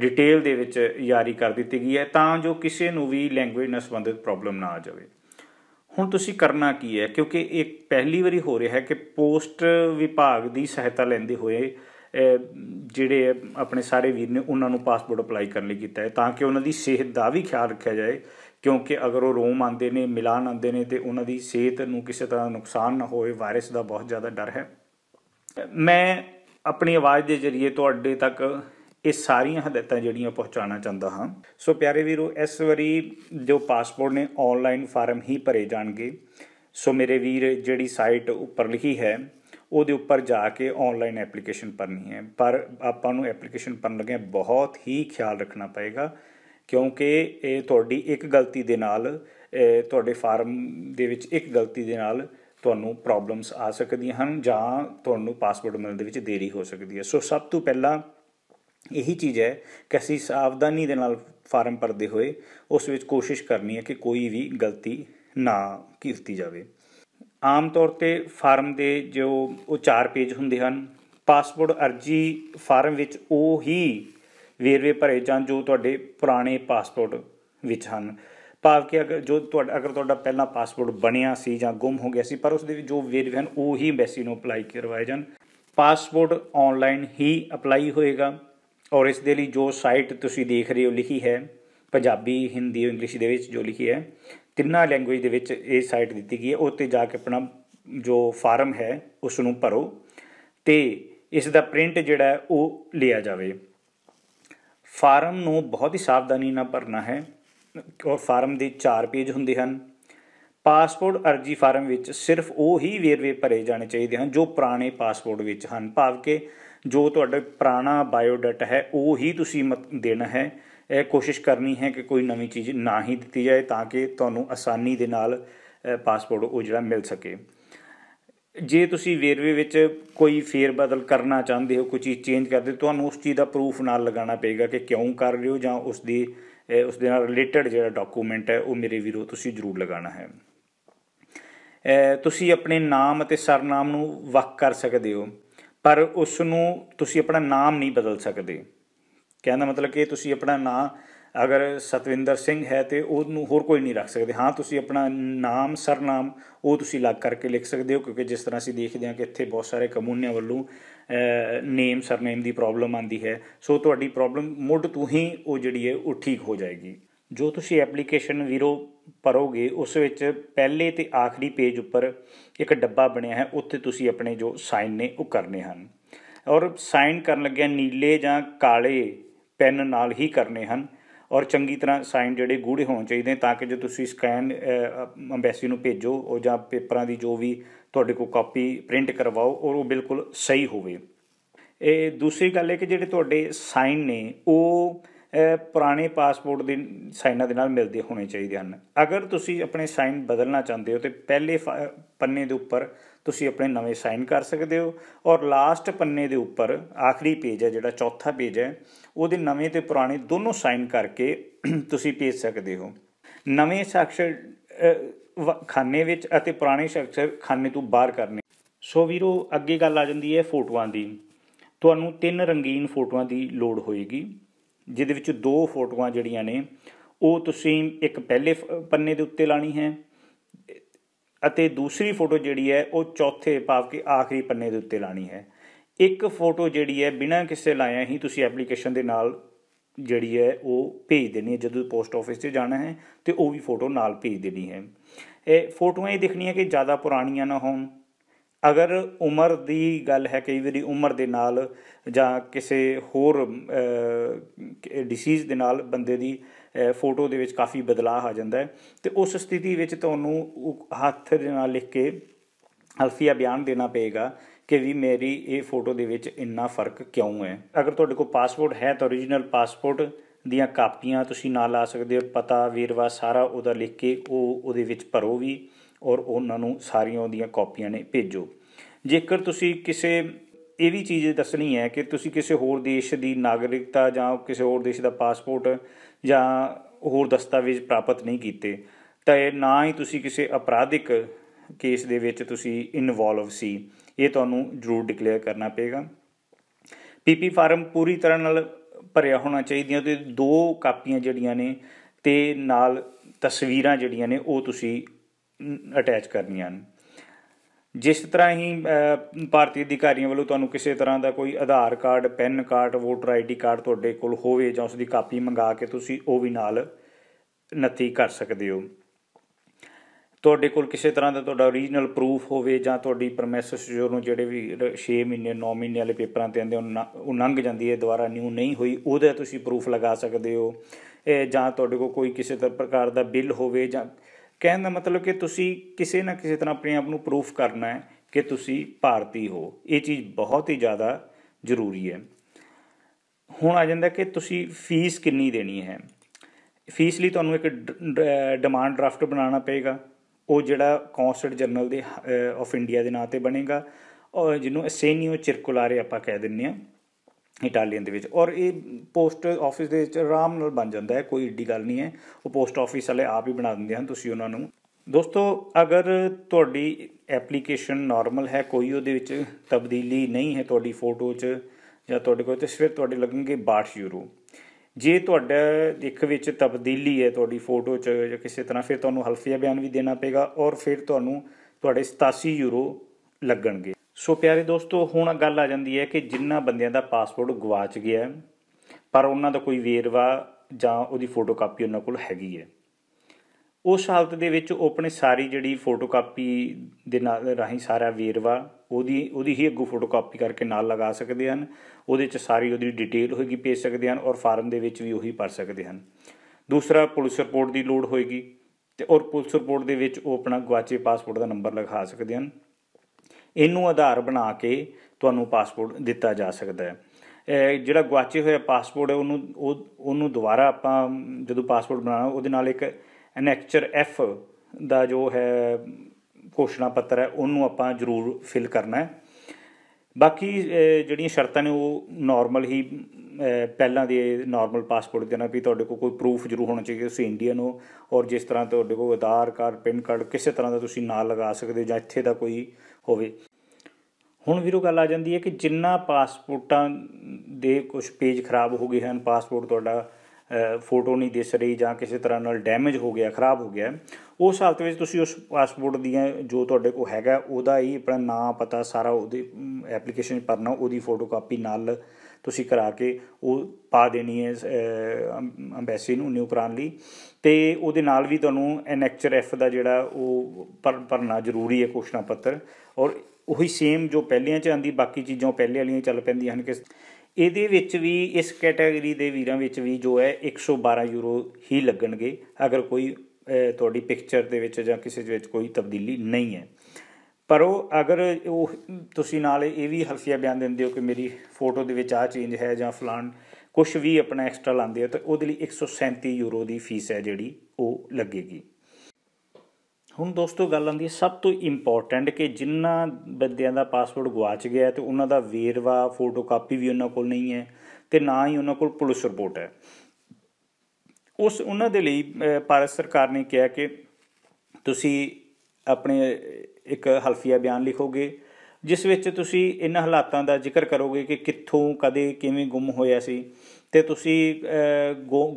ਡਿਟੇਲ ਦੇ ਵਿੱਚ ਜਾਰੀ ਕਰ ਦਿੱਤੀ ਗਈ ਹੈ ਤਾਂ ਜੋ ਕਿਸੇ ਨੂੰ ਵੀ ਲੈਂਗੁਏਜ ਨਾਲ ਸੰਬੰਧਿਤ ਪ੍ਰੋਬਲਮ ਨਾ ਆ ਜਾਵੇ ਹੁਣ ਤੁਸੀਂ ਕਰਨਾ ਕੀ ਹੈ ਕਿਉਂਕਿ ਇਹ ਪਹਿਲੀ ਵਾਰੀ ਹੋ ਰਿਹਾ ਹੈ ਕਿ ਪੋਸਟ ਵਿਭਾਗ ਦੀ ਸਹਾਇਤਾ ਲੈਂਦੇ ਹੋਏ ਜਿਹੜੇ ਆਪਣੇ ਸਾਰੇ ਵੀਰ ਨੇ ਉਹਨਾਂ ਨੂੰ ਪਾਸਪੋਰਟ ਅਪਲਾਈ ਕਰਨ ਲਈ ਕੀਤਾ ਹੈ ਤਾਂ ਕਿ ਉਹਨਾਂ ਦੀ ਸਿਹਤ ਦਾ ਵੀ ਖਿਆਲ ਰੱਖਿਆ ਜਾਏ ਕਿਉਂਕਿ ਅਗਰ ਉਹ ਰੋਮ ਆਉਂਦੇ ਨੇ ਮਿਲਾਨ ਆਉਂਦੇ ਨੇ ਤੇ ਉਹਨਾਂ ਦੀ ਸਿਹਤ ਨੂੰ ਕਿਸੇ ਤਰ੍ਹਾਂ ਨੁਕਸਾਨ ਨਾ ਹੋਵੇ ਵਾਇਰਸ ਦਾ ਬਹੁਤ ਜ਼ਿਆਦਾ ਡਰ ਹੈ ਮੈਂ ਆਪਣੀ ਆਵਾਜ਼ ਦੇ ਜ਼ਰੀਏ ਤੁਹਾਡੇ ਤੱਕ ਇਹ ਸਾਰੀਆਂ ਹਦਾਇਤਾਂ ਜਿਹੜੀਆਂ ਪਹੁੰਚਾਉਣਾ ਚਾਹੁੰਦਾ ਹਾਂ ਸੋ ਪਿਆਰੇ ਵੀਰੋ ਇਸ ਵਾਰੀ ਜੋ ਪਾਸਪੋਰਟ ਨੇ ਆਨਲਾਈਨ ਫਾਰਮ ਹੀ ਭਰੇ ਜਾਣਗੇ ਸੋ ਮੇਰੇ ਵੀਰ ਜਿਹੜੀ ਸਾਈਟ ਉੱਪਰ ਲਿਖੀ ਹੈ ਉਹਦੇ ਉੱਪਰ ਜਾ ਕੇ ਆਨਲਾਈਨ ਐਪਲੀਕੇਸ਼ਨ ਭਰਨੀ ਹੈ ਪਰ ਆਪਾਂ ਨੂੰ ਐਪਲੀਕੇਸ਼ਨ ਭਰਨ ਲੱਗੇ ਬਹੁਤ ਹੀ ਖਿਆਲ ਰੱਖਣਾ ਪਏਗਾ ਕਿਉਂਕਿ ਇਹ ਤੁਹਾਡੀ ਇੱਕ ਗਲਤੀ ਦੇ ਨਾਲ ਤੁਹਾਡੇ ਫਾਰਮ ਦੇ ਵਿੱਚ ਇੱਕ ਗਲਤੀ ਦੇ ਨਾਲ ਤੁਹਾਨੂੰ ਪ੍ਰੋਬਲਮਸ ਆ ਸਕਦੀਆਂ ਹਨ ਜਾਂ ਤੁਹਾਨੂੰ ਪਾਸਵਰਡ ਮਿਲਣ ਦੇ ਵਿੱਚ ਦੇਰੀ ਹੋ ਸਕਦੀ ਹੈ ਸੋ ਸਭ ਤੋਂ ਪਹਿਲਾਂ ਇਹੀ ਚੀਜ਼ ਹੈ ਕਿ ਅਸੀਂ ਸਾਵਧਾਨੀ ਦੇ ਨਾਲ ਫਾਰਮ ਭਰਦੇ ਹੋਏ ਉਸ ਵਿੱਚ ਕੋਸ਼ਿਸ਼ ਕਰਨੀ ਹੈ ਕਿ ਕੋਈ ਵੀ ਗਲਤੀ ਨਾ ਕੀਤੀ ਜਾਵੇ ਆਮ ਤੌਰ ਤੇ ਫਾਰਮ ਦੇ ਜੋ ਉਹ ਚਾਰ ਪੇਜ ਹੁੰਦੇ ਹਨ ਪਾਸਪੋਰਟ ਅਰਜੀ ਫਾਰਮ ਵਿੱਚ ਉਹ ਹੀ ਵੇਰਵੇ ਭਰੇ ਜਾਂ ਜੋ ਤੁਹਾਡੇ ਪੁਰਾਣੇ ਪਾਸਪੋਰਟ ਵਿੱਚ ਹਨ ਭਾਵ ਕਿ ਅਗਰ ਜੋ ਤੁਹਾਡਾ ਅਗਰ ਤੁਹਾਡਾ ਪਹਿਲਾ ਪਾਸਪੋਰਟ ਬਣਿਆ ਸੀ ਜਾਂ ਗੁੰਮ ਹੋ ਗਿਆ ਸੀ ਪਰ ਉਸ ਦੇ ਵਿੱਚ ਜੋ ਵੇਰਵੇ ਹਨ ਉਹ ਹੀ ਐਮਬੈਸੀ ਨੂੰ ਅਪਲਾਈ ਕਰਵਾਏ ਜਾਣ ਪਾਸਪੋਰਟ ਆਨਲਾਈਨ ਹੀ ਅਪਲਾਈ ਹੋਏਗਾ ਔਰ ਇਸ ਦੇ ਲਈ ਜੋ ਸਾਈਟ ਤੁਸੀਂ ਦੇਖ ਰਹੇ ਹੋ ਲਿਖੀ ਹੈ ਪੰਜਾਬੀ ਹਿੰਦੀ ਇੰਗਲਿਸ਼ ਦੇ ਵਿੱਚ ਜੋ ਲਿਖੀ ਹੈ ਤਿੰਨਾਂ ਲੈਂਗੁਏਜ ਦੇ ਵਿੱਚ ਇਹ ਸਾਈਟ ਦਿੱਤੀ ਗਈ ਹੈ ਉੱਤੇ ਜਾ ਕੇ ਆਪਣਾ ਜੋ ਫਾਰਮ ਹੈ ਉਸ ਨੂੰ ਭਰੋ ਤੇ ਇਸ ਦਾ ਪ੍ਰਿੰਟ ਜਿਹੜਾ ਉਹ ਲਿਆ ਜਾਵੇ ਫਾਰਮ ਨੂੰ ਬਹੁਤ ਹੀ ਸਾਵਧਾਨੀ ਨਾਲ ਭਰਨਾ ਹੈ ਔਰ ਫਾਰਮ ਦੇ 4 ਪੇਜ ਹੁੰਦੇ ਹਨ ਪਾਸਪੋਰਟ ਅਰਜੀ ਫਾਰਮ ਵਿੱਚ ਸਿਰਫ ਉਹ ਹੀ ਵੇਰਵੇ ਭਰੇ ਜਾਣੇ ਚਾਹੀਦੇ ਹਨ ਜੋ ਪੁਰਾਣੇ ਪਾਸਪੋਰਟ ਵਿੱਚ ਹਨ ਭਾਵ ਕਿ ਜੋ ਤੁਹਾਡਾ ਪੁਰਾਣਾ ਬਾਇਓ ਹੈ ਉਹ ਹੀ ਤੁਸੀਂ ਦੇਣਾ ਹੈ ਇਹ ਕੋਸ਼ਿਸ਼ ਕਰਨੀ ਹੈ ਕਿ ਕੋਈ ਨਵੀਂ ਚੀਜ਼ ਨਾ ਹੀ ਦਿੱਤੀ ਜਾਏ ਤਾਂ ਕਿ ਤੁਹਾਨੂੰ ਆਸਾਨੀ ਦੇ ਨਾਲ ਪਾਸਪੋਰਟ ਉਹ ਜਿਹੜਾ ਮਿਲ ਸਕੇ ਜੇ ਤੁਸੀਂ ਵੇਰਵੇ ਵਿੱਚ ਕੋਈ ਫੇਰ ਬਦਲ ਕਰਨਾ ਚਾਹੁੰਦੇ ਹੋ ਕੋਈ ਚੀਜ਼ ਚੇਂਜ ਕਰਦੇ ਤੁਹਾਨੂੰ ਉਸ ਚੀਜ਼ ਦਾ ਪ੍ਰੂਫ ਨਾਲ ਲਗਾਉਣਾ ਪਏਗਾ ਕਿ ਕਿਉਂ ਕਰ ਰਹੇ ਹੋ ਜਾਂ ਉਸ ਦੀ ਉਸ ਦੇ ਨਾਲ ਰਿਲੇਟਡ ਜਿਹੜਾ ਡਾਕੂਮੈਂਟ ਹੈ ਉਹ ਮੇਰੇ ਵੀਰੋ ਤੁਸੀਂ ਜ਼ਰੂਰ ਲਗਾਉਣਾ ਹੈ ਤੁਸੀਂ ਆਪਣੇ ਨਾਮ ਅਤੇ ਸਰਨਾਮ ਨੂੰ ਵੱਖ ਕਰ ਸਕਦੇ ਹੋ ਪਰ ਉਸ ਨੂੰ ਤੁਸੀਂ ਆਪਣਾ ਨਾਮ ਨਹੀਂ ਬਦਲ ਸਕਦੇ ਕਹਿਣ ਦਾ ਮਤਲਬ ਕਿ ਤੁਸੀਂ ਆਪਣਾ ਨਾਮ ਅਗਰ ਸਤਵਿੰਦਰ ਸਿੰਘ ਹੈ ਤੇ ਉਹਨੂੰ ਹੋਰ ਕੋਈ ਨਹੀਂ ਰੱਖ ਸਕਦੇ ਹਾਂ ਤੁਸੀਂ ਆਪਣਾ ਨਾਮ ਸਰਨਾਮ ਉਹ ਤੁਸੀਂ ਲੱਗ ਕਰਕੇ ਲਿਖ ਸਕਦੇ ਹੋ ਕਿਉਂਕਿ ਜਿਸ ਤਰ੍ਹਾਂ ਅਸੀਂ ਦੇਖਦੇ ਹਾਂ ਕਿ ਇੱਥੇ ਬਹੁਤ ਸਾਰੇ ਕਮੂਨਿਆਂ ਵੱਲੋਂ ਨੇਮ ਸਰਨੇਮ ਦੀ ਪ੍ਰੋਬਲਮ ਆਂਦੀ ਹੈ ਸੋ ਤੁਹਾਡੀ ਪ੍ਰੋਬਲਮ ਮੁੱਢ ਤੋਂ ਹੀ ਉਹ ਜਿਹੜੀ ਹੈ ਉਹ ਠੀਕ ਹੋ ਜਾਏਗੀ ਜੋ ਤੁਸੀਂ ਐਪਲੀਕੇਸ਼ਨ ਵੀਰੋ ਭਰੋਗੇ ਉਸ ਵਿੱਚ ਪਹਿਲੇ ਤੇ ਆਖਰੀ ਪੇਜ ਉੱਪਰ ਇੱਕ ਡੱਬਾ ਬਣਿਆ ਹੈ ਉੱਥੇ ਤੁਸੀਂ ਆਪਣੇ ਜੋ ਸਾਈਨ ਨੇ ਉਹ ਕਰਨੇ ਹਨ ਔਰ ਸਾਈਨ ਕਰਨ ਲੱਗਿਆ ਨੀਲੇ ਜਾਂ ਕਾਲੇ ਪੈਨ ਨਾਲ ਹੀ ਕਰਨੇ ਹਨ ਔਰ ਚੰਗੀ ਤਰ੍ਹਾਂ ਸਾਈਨ ਜਿਹੜੇ ਗੂੜੇ ਹੋਣ ਚਾਹੀਦੇ ਤਾਂ ਕਿ ਜੇ ਤੁਸੀਂ ਸਕੈਨ ਐਮਬੈਸੀ ਨੂੰ ਭੇਜੋ ਉਹ ਜਾਂ ਪੇਪਰਾਂ ਦੀ ਜੋ ਵੀ ਤੁਹਾਡੇ ਕੋਲ ਕਾਪੀ ਪ੍ਰਿੰਟ ਕਰਵਾਓ ਔਰ ਉਹ ਬਿਲਕੁਲ ਸਹੀ ਹੋਵੇ ਇਹ ਦੂਸਰੀ ਗੱਲ ਹੈ ਕਿ ਜਿਹੜੇ ਤੁਹਾਡੇ ਸਾਈਨ ਨੇ ਉਹ ਪੁਰਾਣੇ ਪਾਸਪੋਰਟ ਦੇ ਸਾਈਨਾਂ ਦੇ ਨਾਲ ਮਿਲਦੇ ਹੋਣੇ ਚਾਹੀਦੇ ਹਨ ਅਗਰ ਤੁਸੀਂ ਆਪਣੇ ਸਾਈਨ ਬਦਲਣਾ ਚਾਹੁੰਦੇ ਹੋ ਤੇ ਪਹਿਲੇ ਪੰਨੇ ਦੇ ਉੱਪਰ ਤੁਸੀਂ ਆਪਣੇ ਨਵੇਂ ਸਾਈਨ ਕਰ ਸਕਦੇ ਹੋ ਔਰ ਲਾਸਟ ਪੰਨੇ ਦੇ ਉੱਪਰ ਆਖਰੀ ਪੇਜ ਹੈ ਜਿਹੜਾ ਚੌਥਾ ਪੇਜ ਹੈ ਉਹਦੇ ਨਵੇਂ ਤੇ ਪੁਰਾਣੇ ਦੋਨੋਂ ਸਾਈਨ ਕਰਕੇ ਤੁਸੀਂ ਭੇਜ ਸਕਦੇ ਹੋ ਨਵੇਂ ਸਾਖਰ ਖਾਨੇ ਵਿੱਚ ਅਤੇ ਪੁਰਾਣੇ ਸਾਖਰ ਖਾਨੇ ਤੋਂ ਬਾਹਰ ਕਰਨੇ ਸੋ ਵੀਰੋ ਅੱਗੇ ਗੱਲ ਆ ਜਾਂਦੀ ਹੈ ਫੋਟੋਆਂ ਦੀ ਤੁਹਾਨੂੰ ਤਿੰਨ ਰੰਗੀਨ ਫੋਟੋਆਂ ਦੀ ਲੋੜ ਹੋਏਗੀ ਜਿਹਦੇ ਵਿੱਚ ਦੋ ਫੋਟੋਆਂ ਜਿਹੜੀਆਂ ਨੇ ਉਹ ਤੁਸੀਂ ਇੱਕ ਪਹਿਲੇ ਪੰਨੇ ਦੇ ਉੱਤੇ ਲਾਣੀ ਹੈ ਅਤੇ ਦੂਸਰੀ ਫੋਟੋ ਜਿਹੜੀ ਹੈ ਉਹ ਚੌਥੇ ਭਾਵ ਕਿ ਆਖਰੀ ਪੰਨੇ ਦੇ ਉੱਤੇ ਲਾਣੀ ਹੈ ਇੱਕ ਫੋਟੋ ਜਿਹੜੀ ਹੈ ਬਿਨਾਂ ਕਿਸੇ ਲਾਇਆ ਹੀ ਤੁਸੀਂ ਐਪਲੀਕੇਸ਼ਨ ਦੇ ਨਾਲ ਜਿਹੜੀ ਹੈ ਉਹ ਭੇਜ ਦੇਣੀ ਹੈ ਜਦੋਂ ਪੋਸਟ ਆਫਿਸ 'ਤੇ ਜਾਣਾ ਹੈ ਤੇ ਉਹ ਵੀ ਫੋਟੋ ਨਾਲ ਭੇਜ ਦੇਣੀ ਹੈ ਇਹ ਫੋਟੋਆਂ ਇਹ ਦੇਖਣੀਆਂ ਕਿ ਜ਼ਿਆਦਾ ਪੁਰਾਣੀਆਂ ਨਾ ਹੋਣ ਅਗਰ ਉਮਰ ਦੀ ਗੱਲ ਹੈ ਕਈ ਵਾਰੀ ਉਮਰ ਦੇ ਨਾਲ ਜਾਂ ਕਿਸੇ ਹੋਰ ਡਿਸੀਜ਼ ਦੇ ਨਾਲ ਬੰਦੇ ਦੀ ਫੋਟੋ ਦੇ ਵਿੱਚ ਕਾਫੀ ਬਦਲਾਅ ਆ ਜਾਂਦਾ ਹੈ ਤੇ ਉਸ ਸਥਿਤੀ ਵਿੱਚ ਤੁਹਾਨੂੰ ਹੱਥ ਦੇ ਨਾਲ ਲਿਖ ਕੇ ਹਲਫੀਆ ਬਿਆਨ ਦੇਣਾ ਪਏਗਾ ਕਿ ਵੀ ਮੇਰੀ ਇਹ ਫੋਟੋ ਦੇ ਵਿੱਚ ਇੰਨਾ ਫਰਕ ਕਿਉਂ ਹੈ ਅਗਰ ਤੁਹਾਡੇ ਕੋਲ ਪਾਸਪੋਰਟ ਹੈ ਤਾਂ origignal ਪਾਸਪੋਰਟ ਦੀਆਂ ਕਾਪੀਆਂ ਤੁਸੀਂ ਨਾਲ ਆ ਸਕਦੇ ਹੋ ਪਤਾ ਵੇਰਵਾ ਸਾਰਾ ਉਹਦਾ ਲਿਖ ਕੇ ਉਹ ਉਹਦੇ ਵਿੱਚ ਭਰੋ ਵੀ ਔਰ ਉਹਨਾਂ ਨੂੰ ਸਾਰੀਆਂ ਉਹਦੀਆਂ ਕਾਪੀਆਂ ਨੇ ਭੇਜੋ ਜੇਕਰ ਤੁਸੀਂ ਕਿਸੇ ਇਹ ਵੀ ਚੀਜ਼ ਦੱਸਣੀ ਹੈ ਕਿ ਤੁਸੀਂ ਕਿਸੇ ਹੋਰ ਦੇਸ਼ ਦੀ ਨਾਗਰਿਕਤਾ ਜਾਂ ਕਿਸੇ ਹੋਰ ਦੇਸ਼ ਦਾ ਪਾਸਪੋਰਟ ਜਾਂ ਹੋਰ ਦਸਤਾਵੇਜ਼ ਪ੍ਰਾਪਤ ਨਹੀਂ ਕੀਤੇ ਤਾਂ ਇਹ ਨਾ ਹੀ ਤੁਸੀਂ ਕਿਸੇ ਅਪਰਾਧਿਕ ਕੇਸ ਦੇ ਵਿੱਚ ਤੁਸੀਂ ਇਨਵੋਲਵ ਸੀ ਇਹ ਤੁਹਾਨੂੰ ਜ਼ਰੂਰ ਡਿਕਲੇਅਰ ਕਰਨਾ ਪਏਗਾ ਪੀਪੀ ਫਾਰਮ ਪੂਰੀ ਤਰ੍ਹਾਂ ਨਾਲ ਭਰਿਆ ਹੋਣਾ ਹੈ ਤੇ ਦੋ ਕਾਪੀਆਂ ਜਿਹੜੀਆਂ ਨੇ ਤੇ ਨਾਲ ਤਸਵੀਰਾਂ ਜਿਹੜੀਆਂ ਨੇ ਉਹ ਤੁਸੀਂ ਅਟੈਚ ਕਰਨੀਆਂ ਹਨ ਜਿਸ ਤਰ੍ਹਾਂ ਹੀ ਭਾਰਤੀ ਅਧਿਕਾਰੀਆਂ ਵੱਲੋਂ ਤੁਹਾਨੂੰ ਕਿਸੇ ਤਰ੍ਹਾਂ ਦਾ ਕੋਈ Aadhaar card PAN card voter ID card ਤੁਹਾਡੇ ਕੋਲ ਹੋਵੇ ਜਾਂ ਉਸ ਦੀ ਕਾਪੀ ਮੰਗਾ ਕੇ ਤੁਸੀਂ ਉਹ ਵੀ ਨਾਲ ਨੱਥੀ ਕਰ ਸਕਦੇ ਹੋ ਤੁਹਾਡੇ ਕੋਲ ਕਿਸੇ ਤਰ੍ਹਾਂ ਦਾ ਤੁਹਾਡਾ origignal ਪ੍ਰੂਫ ਹੋਵੇ ਜਾਂ ਤੁਹਾਡੀ ਪ੍ਰੋਮਿਸਸ ਨੂੰ ਜਿਹੜੇ ਵੀ 6 ਮਹੀਨੇ 9 ਮਹੀਨੇ ਵਾਲੇ ਪੇਪਰਾਂ ਤੇ ਆਉਂਦੇ ਉਹ ਨੰਗ ਜਾਂਦੀ ਹੈ ਦੁਬਾਰਾ ਨਿਊ ਨਹੀਂ ਹੋਈ ਉਹਦੇ ਤੁਸੀਂ ਪ੍ਰੂਫ ਲਗਾ ਸਕਦੇ ਹੋ ਜਾਂ ਤੁਹਾਡੇ ਕੋਲ ਕੋਈ ਕਿਸੇ ਤਰ੍ਹਾਂ ਪ੍ਰਕਾਰ ਦਾ ਬਿੱਲ ਹੋਵੇ ਜਾਂ ਕਹਿਣ ਦਾ ਮਤਲਬ ਕਿ ਤੁਸੀਂ ਕਿਸੇ ਨਾ ਕਿਸੇ ਤਰ੍ਹਾਂ ਆਪਣੇ ਆਪ ਨੂੰ ਪ੍ਰੂਫ ਕਰਨਾ ਹੈ ਕਿ ਤੁਸੀਂ ਭਾਰਤੀ ਹੋ ਇਹ ਚੀਜ਼ ਬਹੁਤ ਹੀ ਜ਼ਿਆਦਾ ਜ਼ਰੂਰੀ ਹੈ ਹੁਣ ਆ ਜਾਂਦਾ ਕਿ ਤੁਸੀਂ ਫੀਸ ਕਿੰਨੀ ਦੇਣੀ ਹੈ ਫੀਸ ਲਈ ਤੁਹਾਨੂੰ ਇੱਕ ਡਿਮਾਂਡ ਡਰਾਫਟ ਬਣਾਉਣਾ ਪਏਗਾ ਉਹ ਜਿਹੜਾ ਕੌਂਸਟ ਜਰਨਲ ਦੇ ਆਫ ਇੰਡੀਆ ਦੇ ਨਾਂ ਤੇ ਬਣੇਗਾ ਔਰ ਜਿਹਨੂੰ ਅਸੇਨੀਓ ਚਿਰਕੁਲਾਰੇ ਆਪਾਂ ਕਹਿ ਦਿੰਨੇ ਆ ਇਟਾਲੀਅਨ ਦੇ ਵਿੱਚ ਔਰ ਇਹ ਪੋਸਟ ਆਫਿਸ ਦੇ ਵਿੱਚ ਆਰਾਮ ਨਾਲ ਬਣ ਜਾਂਦਾ ਹੈ ਕੋਈ ਏਡੀ ਗੱਲ ਨਹੀਂ ਹੈ ਉਹ ਪੋਸਟ ਆਫਿਸ ਵਾਲੇ ਆਪ ਹੀ ਬਣਾ ਦਿੰਦੇ ਹਨ ਤੁਸੀਂ ਉਹਨਾਂ ਨੂੰ ਦੋਸਤੋ ਅਗਰ ਤੁਹਾਡੀ ਐਪਲੀਕੇਸ਼ਨ ਨਾਰਮਲ ਹੈ ਕੋਈ ਉਹਦੇ ਵਿੱਚ ਤਬਦੀਲੀ ਨਹੀਂ ਹੈ ਤੁਹਾਡੀ ਫੋਟੋ 'ਚ ਜਾਂ ਤੁਹਾਡੇ ਕੋਲ ਤੇ ਫਿਰ ਤੁਹਾਡੇ ਲੱਗਣਗੇ 62 ਯੂਰੋ ਜੇ ਤੁਹਾਡੇ ਇੱਕ ਵਿੱਚ ਤਬਦੀਲੀ ਹੈ ਤੁਹਾਡੀ ਫੋਟੋ 'ਚ ਜਾਂ ਕਿਸੇ ਤਰ੍ਹਾਂ ਫਿਰ ਤੁਹਾਨੂੰ ਹਲਫੀਆ ਬਿਆਨ ਵੀ ਦੇਣਾ ਪਏਗਾ ਔਰ ਫਿਰ ਤੁਹਾਨੂੰ ਤੁਹਾਡੇ 87 ਯੂਰੋ ਲੱਗਣਗੇ ਸੋ ਪਿਆਰੇ ਦੋਸਤੋ ਹੁਣ ਗੱਲ ਆ ਜਾਂਦੀ ਹੈ ਕਿ ਜਿੰਨਾ ਬੰਦਿਆਂ ਦਾ ਪਾਸਪੋਰਟ ਗਵਾਚ ਗਿਆ ਪਰ ਉਹਨਾਂ ਦਾ ਕੋਈ ਵੇਰਵਾ ਜਾਂ ਉਹਦੀ ਫੋਟੋਕਾਪੀ ਉਹਨਾਂ ਕੋਲ ਹੈਗੀ ਹੈ ਉਸ ਹਾਲਤ ਦੇ ਵਿੱਚ ਉਹ ਆਪਣੇ ਸਾਰੀ ਜਿਹੜੀ ਫੋਟੋਕਾਪੀ ਦੇ ਨਾਲ ਰਾਹੀਂ ਸਾਰਾ ਵੇਰਵਾ ਉਹਦੀ ਉਹਦੀ ਹੀ ਅੱਗੂ ਫੋਟੋਕਾਪੀ ਕਰਕੇ ਨਾਲ ਲਗਾ ਸਕਦੇ ਹਨ ਉਹਦੇ ਚ ਸਾਰੀ ਉਹਦੀ ਡਿਟੇਲ ਹੋਏਗੀ ਭੇਜ ਸਕਦੇ ਹਨ ਔਰ ਫਾਰਮ ਦੇ ਵਿੱਚ ਵੀ ਉਹੀ ਭਰ ਸਕਦੇ ਹਨ ਦੂਸਰਾ ਪੁਲਿਸ ਰਿਪੋਰਟ ਦੀ ਲੋੜ ਹੋਏਗੀ ਤੇ ਔਰ ਪੁਲਿਸ ਰਿਪੋਰਟ ਦੇ ਵਿੱਚ ਉਹ ਆਪਣਾ ਗਵਾਚੇ ਪਾਸਪੋਰਟ ਦਾ ਨੰਬਰ ਲਿਖਾ ਸਕਦੇ ਹਨ ਇਹਨੂੰ ਆਧਾਰ ਬਣਾ ਕੇ ਤੁਹਾਨੂੰ ਪਾਸਪੋਰਟ ਦਿੱਤਾ ਜਾ ਸਕਦਾ ਹੈ ਜਿਹੜਾ ਗਵਾਚੇ ਹੋਇਆ ਪਾਸਪੋਰਟ ਹੈ ਉਹਨੂੰ ਉਹਨੂੰ ਦੁਬਾਰਾ ਆਪਾਂ ਜਦੋਂ ਪਾਸਪੋਰਟ ਬਣਾਉਣਾ ਉਹਦੇ ਨਾਲ ਇੱਕ ਐਨੈਕਚਰ ਐਫ ਦਾ ਜੋ ਹੈ ਘੋਸ਼ਣਾ ਪੱਤਰ ਹੈ ਉਹਨੂੰ ਆਪਾਂ ਜ਼ਰੂਰ ਫਿਲ ਕਰਨਾ ਹੈ ਬਾਕੀ ਜਿਹੜੀਆਂ ਸ਼ਰਤਾਂ ਨੇ ਉਹ ਨਾਰਮਲ ਹੀ ਪਹਿਲਾਂ ਦੇ ਨਾਰਮਲ ਪਾਸਪੋਰਟ ਦੇ ਨਾਲ ਵੀ ਤੁਹਾਡੇ ਕੋਲ ਕੋਈ ਪ੍ਰੂਫ ਜ਼ਰੂਰ ਹੋਣਾ ਚਾਹੀਦਾ ਤੁਸੀਂ ਇੰਡੀਅਨ ਹੋ ਔਰ ਜਿਸ ਤਰ੍ਹਾਂ ਤੁਹਾਡੇ ਕੋਲ ਆਧਾਰ ਕਾਰਡ ਪਿਨ ਕਾਰਡ ਕਿਸੇ ਤਰ੍ਹਾਂ ਦਾ ਤੁਸੀਂ ਨਾਲ ਲਗਾ ਸਕਦੇ ਜਾਂ ਇੱਥੇ ਦਾ ਕੋਈ ਹੋਵੇ ਹੁਣ ਵੀਰੋ ਗੱਲ ਆ ਜਾਂਦੀ ਹੈ ਕਿ ਜਿੰਨਾ ਪਾਸਪੋਰਟਾਂ ਦੇ ਕੁਝ ਪੇਜ ਖਰਾਬ ਹੋ ਗਏ ਹਨ ਪਾਸਪੋਰਟ ਤੁਹਾਡਾ ਫੋਟੋ ਨਹੀਂ ਦਿਸ ਰਹੀ ਜਾਂ ਕਿਸੇ ਤਰ੍ਹਾਂ ਨਾਲ ਡੈਮੇਜ ਹੋ ਗਿਆ ਖਰਾਬ ਹੋ ਗਿਆ ਉਸ ਹਾਲਤ ਵਿੱਚ ਤੁਸੀਂ ਉਸ ਪਾਸਪੋਰਟ ਦੀਆਂ ਜੋ ਤੁਹਾਡੇ ਕੋਲ ਹੈਗਾ ਉਹਦਾ ਹੀ ਆਪਣਾ ਨਾਮ ਪਤਾ ਸਾਰਾ ਉਹਦੇ ਐਪਲੀਕੇਸ਼ਨ ਪਰਨਾ ਉਹਦੀ ਫੋਟੋ ਕਾਪੀ ਨਾਲ ਤੁਸੀਂ ਕਰਾ ਕੇ ਉਹ ਪਾ ਦੇਣੀ ਹੈ ਅੰਬੈਸੀ ਨੂੰ ਨਿਊ ਪ੍ਰਾਨ ਲਈ ਤੇ ਉਹਦੇ ਨਾਲ ਵੀ ਤੁਹਾਨੂੰ ਐਨਐਚਆਰ ਐਫ ਦਾ ਜਿਹੜਾ ਉਹ ਭਰਨਾ ਜ਼ਰੂਰੀ ਹੈ ਕੋਸ਼ਨਾ ਪੱਤਰ ਔਰ ਉਹੀ ਸੇਮ ਜੋ ਪਹਿਲੀਆਂ ਚ ਆਂਦੀ ਬਾਕੀ ਚੀਜ਼ਾਂ ਪਹਿਲੇ ਵਾਲੀਆਂ ਚੱਲ ਪੈਂਦੀਆਂ ਹਨ ਕਿ ਇਹਦੇ ਵਿੱਚ ਵੀ ਇਸ ਕੈਟਾਗਰੀ ਦੇ ਵੀਰਾਂ ਵਿੱਚ ਵੀ ਜੋ ਹੈ 112 ਯੂਰੋ ਹੀ ਲੱਗਣਗੇ ਅਗਰ ਕੋਈ ਤੁਹਾਡੀ ਪਿਕਚਰ ਦੇ ਵਿੱਚ ਜਾਂ ਕਿਸੇ ਦੇ ਵਿੱਚ ਕੋਈ ਤਬਦੀਲੀ ਨਹੀਂ ਹੈ ਪਰ ਉਹ ਅਗਰ ਉਹ ਤੁਸੀਂ ਨਾਲ ਇਹ ਵੀ ਹਲਫੀਆ ਬਿਆਨ ਦਿੰਦੇ ਹੋ ਕਿ ਮੇਰੀ ਫੋਟੋ ਦੇ ਵਿੱਚ ਆ ਚੇਂਜ ਹੈ ਜਾਂ ਫਲਾਨ ਕੁਝ ਵੀ ਆਪਣਾ ਐਕਸਟਰਾ ਲਾਉਂਦੇ ਹੋ ਤਾਂ ਉਹਦੇ ਲਈ 137 ਯੂਰੋ ਦੀ ਫੀਸ ਹੈ ਜਿਹੜੀ ਉਹ ਲੱਗੇਗੀ ਹੁਣ ਦੋਸਤੋ ਗੱਲ ਆਉਂਦੀ ਹੈ ਸਭ ਤੋਂ ਇੰਪੋਰਟੈਂਟ ਕਿ ਜਿੰਨਾ ਬੰਦਿਆਂ ਦਾ ਪਾਸਵਰਡ ਗਵਾਚ ਗਿਆ ਤੇ ਉਹਨਾਂ ਦਾ ਵੇਰਵਾ ਫੋਟੋ ਕਾਪੀ ਵੀ ਉਹਨਾਂ ਕੋਲ ਨਹੀਂ ਹੈ ਤੇ ਨਾ ਹੀ ਉਹਨਾਂ ਕੋਲ ਪੁਲਿਸ ਰਿਪੋਰਟ ਹੈ ਉਸ ਉਹਨਾਂ ਦੇ ਲਈ ਭਾਰਤ ਸਰਕਾਰ ਨੇ ਕਿਹਾ ਕਿ ਤੁਸੀਂ ਆਪਣੇ ਇੱਕ ਹਲਫੀਆ ਬਿਆਨ ਲਿਖੋਗੇ ਜਿਸ ਵਿੱਚ ਤੁਸੀਂ ਇਹਨਾਂ ਹਾਲਾਤਾਂ ਦਾ ਜ਼ਿਕਰ ਕਰੋਗੇ ਕਿ ਕਿੱਥੋਂ ਕਦੇ ਕਿਵੇਂ ਗੁੰਮ ਹੋਇਆ ਸੀ ਤੇ ਤੁਸੀਂ